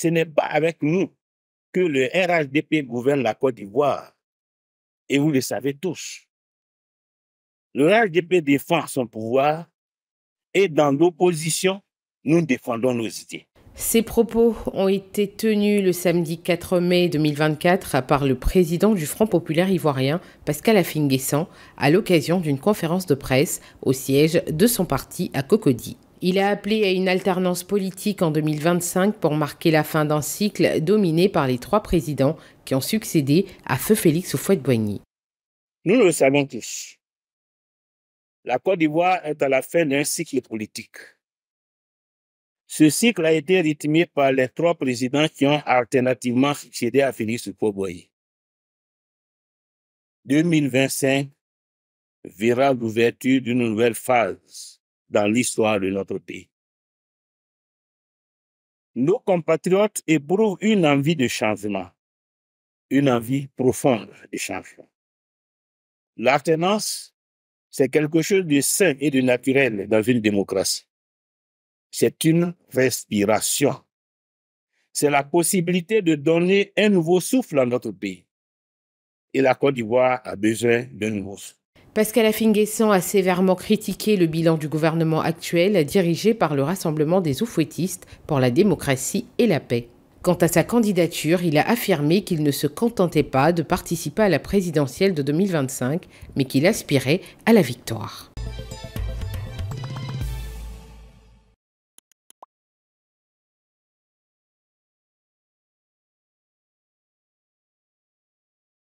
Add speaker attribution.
Speaker 1: Ce n'est pas avec nous que le RHDP gouverne la Côte d'Ivoire. Et vous le savez tous. Le RHDP défend son pouvoir et dans l'opposition, nous défendons nos idées.
Speaker 2: Ces propos ont été tenus le samedi 4 mai 2024 par le président du Front populaire ivoirien, Pascal Affinguessan, à l'occasion d'une conférence de presse au siège de son parti à Cocody. Il a appelé à une alternance politique en 2025 pour marquer la fin d'un cycle dominé par les trois présidents qui ont succédé à Feu Félix Houphouët-Boigny. Nous le savons tous.
Speaker 1: La Côte d'Ivoire est à la fin d'un cycle politique. Ce cycle a été rythmé par les trois présidents qui ont alternativement succédé à Félix Houphouët-Boigny. 2025 verra l'ouverture d'une nouvelle phase dans l'histoire de notre pays. Nos compatriotes éprouvent une envie de changement, une envie profonde de changement. L'alternance, c'est quelque chose de sain et de naturel dans une démocratie. C'est une respiration. C'est la possibilité de donner un nouveau souffle à notre pays. Et la Côte d'Ivoire a besoin d'un nouveau souffle.
Speaker 2: Pascal Affinguessan a sévèrement critiqué le bilan du gouvernement actuel dirigé par le Rassemblement des Oufouettistes pour la démocratie et la paix. Quant à sa candidature, il a affirmé qu'il ne se contentait pas de participer à la présidentielle de 2025, mais qu'il aspirait à la victoire.